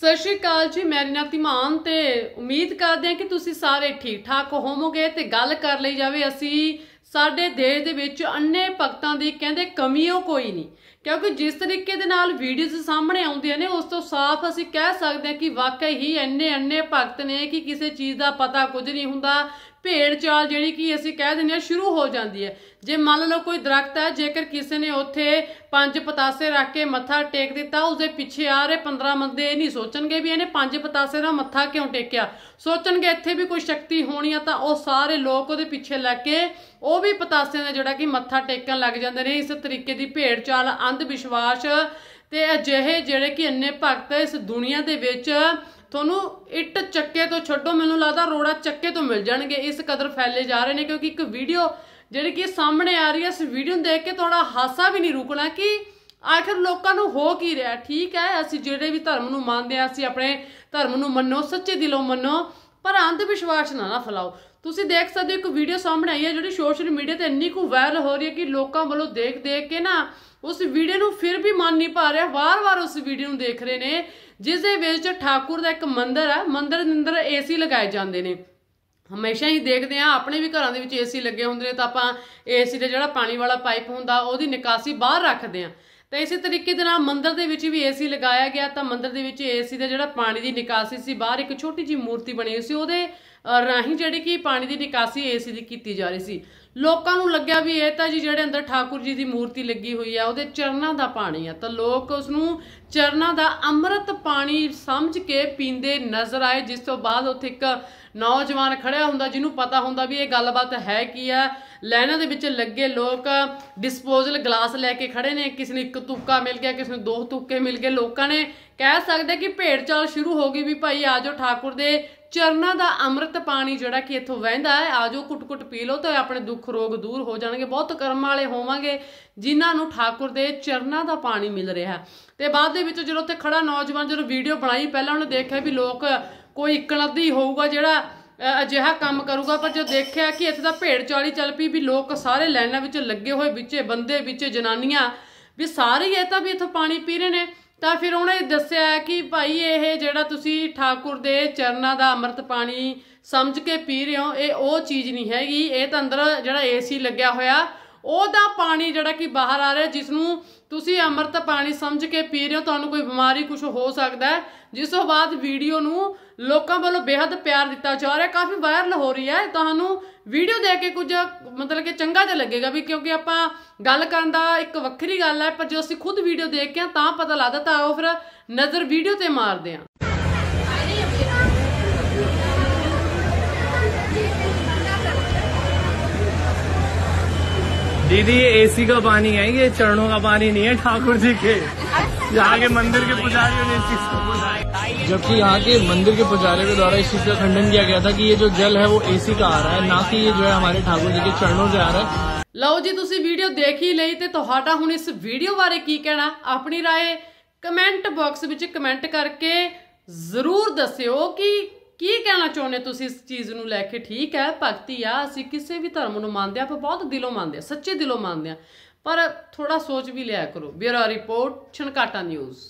ਸਤਿ ਸ਼੍ਰੀ ਅਕਾਲ ਜੀ ਮੈਂ ਰੀਨਾ ਧੀਮਾਨ ਤੇ ਉਮੀਦ ਕਰਦੇ ਹਾਂ ਕਿ ਤੁਸੀਂ ਸਾਰੇ ਠੀਕ ਠਾਕ ਹੋਵੋਗੇ ਤੇ ਗੱਲ ਕਰ ਲਈ ਜਾਵੇ ਅਸੀਂ ਸਾਡੇ ਦੇਸ਼ ਦੇ ਵਿੱਚ ਅੰਨੇ ਭਗਤਾਂ ਦੀ ਕਹਿੰਦੇ ਕਮੀ ਉਹ ਕੋਈ ਨਹੀਂ ਕਿਉਂਕਿ ਜਿਸ ਤਰੀਕੇ ਦੇ ਨਾਲ ਵੀਡੀਓਜ਼ ਸਾਹਮਣੇ ਆਉਂਦੀਆਂ ਨੇ ਉਸ ਤੋਂ ਸਾਫ਼ ਅਸੀਂ ਕਹਿ ਸਕਦੇ ਹਾਂ ਕਿ ਵਾਕਈ ਹੀ ਇੰਨੇ ਅੰਨੇ ਭਗਤ ਨੇ ਕਿ ਕਿਸੇ ਚੀਜ਼ ਦਾ ਪਤਾ ਕੁਝ ਨਹੀਂ ਹੁੰਦਾ ਭੇੜ ਚਾਲ ਜਿਹੜੀ ਕਿ ਅਸੀਂ ਕਹਿ ਦਿੰਦੇ ਆ ਸ਼ੁਰੂ ਹੋ ਜਾਂਦੀ ਹੈ ਜੇ ਮੰਨ ਲਓ ਕੋਈ ਦਰਖਤ ਹੈ ਜੇਕਰ ਕਿਸੇ ਨੇ ਉੱਥੇ ਪੰਜ ਪਤਾਸੇ ਰੱਖ ਕੇ ਮੱਥਾ ਟੇਕ ਦਿੱਤਾ ਉਸਦੇ ਪਿੱਛੇ ਆ ਰਹੇ 15 ਬੰਦੇ ਇਹ ਨਹੀਂ ਸੋਚਣਗੇ ਵੀ ਇਹਨੇ ਪੰਜ ਪਤਾਸੇ ਦਾ ਮੱਥਾ ਕਿਉਂ ਟੇਕਿਆ ਸੋਚਣਗੇ ਇੱਥੇ ਵੀ ਕੋਈ ਸ਼ਕਤੀ ਹੋਣੀ ਆ ਤਾਂ ਉਹ ਸਾਰੇ ਲੋਕ ਉਹਦੇ ਪਿੱਛੇ ਲੱਗ ਕੇ ਉਹ ਵੀ ਪਤਾਸੇ ਦਾ ਜਿਹੜਾ ਕਿ ਮੱਥਾ ਟੇਕਣ ਲੱਗ ਜਾਂਦੇ ਨੇ ਇਸ ਤਰੀਕੇ ਦੀ ਭੇੜ ਚਾਲ ਅੰਧ ਵਿਸ਼ਵਾਸ ਤੇ ਅਜਿਹੇ ਜਿਹੜੇ ਕਿ ਅੰਨੇ ਭਗਤ ਇਸ ਦੁਨੀਆ ਦੇ ਵਿੱਚ ਤੁਹਾਨੂੰ ਇੱਟ ਚੱਕੇ ਤੋਂ ਛੱਡੋ ਮੈਨੂੰ ਲੱਗਦਾ ਰੋੜਾ ਚੱਕੇ ਤੋਂ ਮਿਲ ਜਾਣਗੇ ਇਸ ਕਦਰ ਫੈਲੇ ਜਾ ਰਹੇ ਨੇ ਕਿਉਂਕਿ ਇੱਕ ਵੀਡੀਓ ਜਿਹੜੀ ਕਿ ਸਾਹਮਣੇ ਆ ਰਹੀ ਹੈ ਇਸ ਵੀਡੀਓ ਨੂੰ ਦੇਖ ਕੇ ਤੁਹਾਡਾ ਹਾਸਾ ਵੀ ਨਹੀਂ ਰੁਕਣਾ ਕਿ ਆਖਰ ਲੋਕਾਂ ਨੂੰ ਹੋ ਕੀ ਰਿਹਾ ਠੀਕ ਹੈ ਅਸੀਂ ਜਿਹੜੇ ਵੀ ਧਰਮ ਨੂੰ ਮੰਨਦੇ ਆ ਅਸੀਂ ਆਪਣੇ ਧਰਮ ਨੂੰ ਮੰਨੋ ਸੱਚੇ ਦਿਲੋਂ ਮੰਨੋ ਪਰ ਅੰਧ ਵਿਸ਼ਵਾਸ ਨਾ ਨਾ ਫਲਾਓ ਤੁਸੀਂ ਦੇਖ ਸਕਦੇ ਹੋ ਇੱਕ ਵੀਡੀਓ ਸਾਹਮਣੇ ਆਈ ਹੈ ਜਿਹੜੀ ਸੋਸ਼ਲ ਮੀਡੀਆ ਤੇ ਇੰਨੀ ਕੁ ਵਾਇਰਲ ਹੋ ਰਹੀ ਹੈ ਕਿ ਲੋਕਾਂ ਵੱਲੋਂ ਦੇਖ ਦੇਖ ਕੇ ਨਾ ਉਸ ਵੀਡੀਓ ਨੂੰ ਫਿਰ ਵੀ ਮਨ ਨਹੀਂ ਪਾ ਰਿਹਾ ਵਾਰ-ਵਾਰ ਉਸ ਵੀਡੀਓ ਨੂੰ ਦੇਖ ਰਹੇ ਨੇ ਜਿਸ ਦੇ ਵਿੱਚ ਠਾਕੁਰ ਦਾ ਇੱਕ ਮੰਦਿਰ ਹੈ ਮੰਦਿਰ ਦੇ ਅੰਦਰ ਏਸੀ ਲਗਾਏ ਜਾਂਦੇ ਨੇ ਹਮੇਸ਼ਾ ਹੀ ਦੇਖਦੇ ਆ ਆਪਣੇ ਵੀ ਘਰਾਂ ਦੇ ਵਿੱਚ ਏਸੀ ਲੱਗੇ ਹੁੰਦੇ ਨੇ ਤਾਂ ਆਪਾਂ ਏਸੀ ਦੇ ਜਿਹੜਾ ਪਾਣੀ ਵਾਲਾ ਪਾਈਪ ਹੁੰਦਾ ਉਹਦੀ ਨਿਕਾਸੀ ਬਾਹਰ ਰੱਖਦੇ ਆ ਤਾਂ ਇਸੇ ਤਰੀਕੇ ਦੇ ਨਾਲ ਮੰਦਰ ਦੇ ਵਿੱਚ ਵੀ ਏਸੀ ਲਗਾਇਆ ਗਿਆ ਤਾਂ ਮੰਦਰ ਦੇ ਵਿੱਚ ਏਸੀ ਦਾ ਜਿਹੜਾ ਪਾਣੀ ਦੀ ਨਿਕਾਸੀ ਸੀ ਬਾਹਰ ਇੱਕ ਛੋਟੀ ਜੀ ਮੂਰਤੀ ਬਣੀ ਹੋਈ ਸੀ ਉਹਦੇ ਰਾਹੀਂ ਜਿਹੜੀ ਕਿ ਪਾਣੀ ਦੀ ਨਿਕਾਸੀ ਏਸੀ ਦੀ ਕੀਤੀ ਜਾ ਰਹੀ ਸੀ ਲੋਕਾਂ ਨੂੰ ਲੱਗਿਆ ਵੀ ਇਹ ਤਾਂ ਜੀ ਜਿਹੜੇ ਅੰਦਰ ਠਾਕੁਰ ਜੀ ਦੀ ਮੂਰਤੀ ਲੱਗੀ ਹੋਈ ਆ ਉਹਦੇ ਚਰਨਾਂ ਦਾ ਪਾਣੀ ਆ ਤਾਂ ਲੋਕ ਉਸ ਨੂੰ ਚਰਨਾਂ ਦਾ ਅੰਮ੍ਰਿਤ ਪਾਣੀ ਸਮਝ ਕੇ ਪੀਂਦੇ ਨਜ਼ਰ ਆਏ ਜਿਸ ਤੋਂ ਬਾਅਦ ਉੱਥੇ ਇੱਕ ਨੌਜਵਾਨ ਖੜਿਆ ਹੁੰਦਾ ਜਿਹਨੂੰ ਪਤਾ ਹੁੰਦਾ ਵੀ ਇਹ ਗੱਲਬਾਤ ਹੈ ਕੀ ਆ ਲੈਣਾ ਦੇ ਵਿੱਚ ਲੱਗੇ ਲੋਕ ਡਿਸਪੋਜ਼ਲ ਗਲਾਸ ਲੈ ਕੇ ਖੜੇ ਨੇ ਕਿਸ ਨੇ ਇੱਕ ਤੁੱਕਾ ਮਿਲ ਗਿਆ ਕਿਸ ਨੇ ਦੋ ਤੁੱਕੇ ਮਿਲ ਗਏ ਲੋਕਾਂ ਨੇ ਕਹਿ ਸਕਦੇ ਕਿ ਭੇਡ ਚਾਲ ਸ਼ੁਰੂ ਹੋ ਗਈ ਵੀ ਭਾਈ ਆਜੋ ਠਾਕੁਰ ਦੇ ਚਰਨਾਂ ਦਾ ਅੰਮ੍ਰਿਤ ਪਾਣੀ ਜਿਹੜਾ ਕਿ ਇੱਥੋਂ ਵਹਿੰਦਾ ਹੈ ਆਜੋ ਕੁੱਟ-ਕੁੱਟ ਪੀ ਲਓ ਤੇ ਆਪਣੇ ਦੁੱਖ ਰੋਗ ਦੂਰ ਹੋ ਜਾਣਗੇ ਬਹੁਤ ਕਰਮ ਵਾਲੇ ਹੋਵਾਂਗੇ ਜਿਨ੍ਹਾਂ ਨੂੰ ਠਾਕੁਰ ਦੇ ਚਰਨਾਂ ਦਾ ਪਾਣੀ ਮਿਲ ਰਿਹਾ ਤੇ ਬਾਅਦ ਦੇ ਵਿੱਚ ਜਦੋਂ ਉੱਥੇ ਖੜਾ ਨੌਜਵਾਨ ਜਦੋਂ ਵੀਡੀਓ ਬਣਾਈ ਪਹਿਲਾਂ ਉਹਨੇ ਦੇਖਿਆ ਵੀ ਲੋਕ ਕੋਈ ਇੱਕਣ ਅੱਧੀ ਹੋਊਗਾ ਜਿਹੜਾ ਅਜਿਹਾ ਕੰਮ ਕਰੂਗਾ ਪਰ ਜੋ ਦੇਖਿਆ ਕਿ ਇੱਥੇ ਤਾਂ ਭੇੜ ਚਾਲੀ ਚੱਲ ਪਈ ਵੀ ਲੋਕ ਸਾਰੇ ਲਾਈਨਾਂ ਵਿੱਚ ਲੱਗੇ ਹੋਏ ਵਿੱਚੇ ਬੰਦੇ ਵਿੱਚੇ ਜਨਾਨੀਆਂ ਵੀ ਸਾਰੇ ਇਹ ਤਾਂ ਵੀ ਇੱਥੇ ਪਾਣੀ ਪੀ ਰਹੇ ਨੇ ਤਾਂ ਫਿਰ ਉਹਨੇ ਦੱਸਿਆ ਕਿ ਭਾਈ ਇਹ ਜਿਹੜਾ ਤੁਸੀਂ ਠਾਕੁਰ ਦੇ ਚਰਨਾਂ ਦਾ ਅੰਮ੍ਰਿਤ ਪਾਣੀ ਸਮਝ ਕੇ ਪੀ ਰਹੇ ਹੋ ਇਹ ਉਹ ਚੀਜ਼ ਨਹੀਂ ਹੈਗੀ ਇਹ ਤਾਂ ਅੰਦਰ ਜਿਹੜਾ ਏਸੀ ਲੱਗਿਆ ਹੋਇਆ ਉਹਦਾ ਪਾਣੀ ਜਿਹੜਾ ਕਿ ਬਾਹਰ ਆ ਰਿਹਾ ਜਿਸ ਨੂੰ ਤੁਸੀਂ ਅੰਮ੍ਰਿਤ ਪਾਣੀ ਸਮਝ ਕੇ ਪੀ ਰਹੇ ਹੋ ਤੁਹਾਨੂੰ ਕੋਈ ਬਿਮਾਰੀ ਕੁਝ ਹੋ ਸਕਦਾ ਹੈ ਜਿਸ ਤੋਂ ਬਾਅਦ ਵੀਡੀਓ ਨੂੰ ਲੋਕਾਂ ਵੱਲੋਂ ਬੇहद ਪਿਆਰ ਦਿੱਤਾ ਜਾ ਰਿਹਾ ਕਾਫੀ ਵਾਇਰਲ ਹੋ ਰਹੀ ਹੈ ਤੁਹਾਨੂੰ ਵੀਡੀਓ ਦੇਖ ਕੇ ਕੁਝ ਮਤਲਬ ਕਿ ਚੰਗਾ ਤੇ ਲੱਗੇਗਾ ਵੀ ਕਿਉਂਕਿ ਆਪਾਂ ਗੱਲ ਕਰਨ ਦਾ ਇੱਕ ਵੱਖਰੀ ਗੱਲ ਹੈ ਪਰ ਜੇ ਅਸੀਂ ਖੁਦ ਵੀਡੀਓ ਦੇਖ ਕੇ ਤਾਂ ਪਤਾ ਲੱਗਦਾ ਤਾਂ ਉਹ ਫਿਰ ਨਜ਼ਰ ਵੀਡੀਓ ਤੇ ਮਾਰਦੇ ਆਂ दीदी ये एसी का पानी है ये चरणों का पानी नहीं है ठाकुर जी के यहाँ के मंदिर के पुजारियों ने इस चीज को जबकि यहाँ के मंदिर के पुजारियों के द्वारा इस चीज का खंडन किया गया था कि ये जो जल है वो एसी का आ रहा है ना कि ये जो है हमारे ठाकुर जी के चरणों से आ रहा है लो जी तुम वीडियो देख ही ਲਈ तो ਤੁਹਾਡਾ ਹੁਣ ਇਸ ਵੀਡੀਓ ਬਾਰੇ ਕੀ ਕਹਿਣਾ ਆਪਣੀ رائے ਕਮੈਂਟ ਬਾਕਸ ਵਿੱਚ ਕਮੈਂਟ ਕਰਕੇ ਜ਼ਰੂਰ ਦੱਸਿਓ ਕਿ ਕੀ ਕਹਿਣਾ ਚਾਹੁੰਦੇ ਤੁਸੀਂ ਇਸ ਚੀਜ਼ ਨੂੰ ਲੈ ਕੇ ਠੀਕ ਹੈ ਭਗਤੀ ਆ ਅਸੀਂ ਕਿਸੇ ਵੀ ਧਰਮ ਨੂੰ ਮੰਨਦੇ ਆ ਪਰ ਬਹੁਤ ਦਿਲੋਂ ਮੰਨਦੇ ਆ ਸੱਚੇ ਦਿਲੋਂ ਮੰਨਦੇ ਆ ਪਰ ਥੋੜਾ ਸੋਚ ਵੀ ਲਿਆ ਕਰੋ ਬਿਰਾ ਰਿਪੋਰਟ ਛਣਕਾਟਾ ਨਿਊਜ਼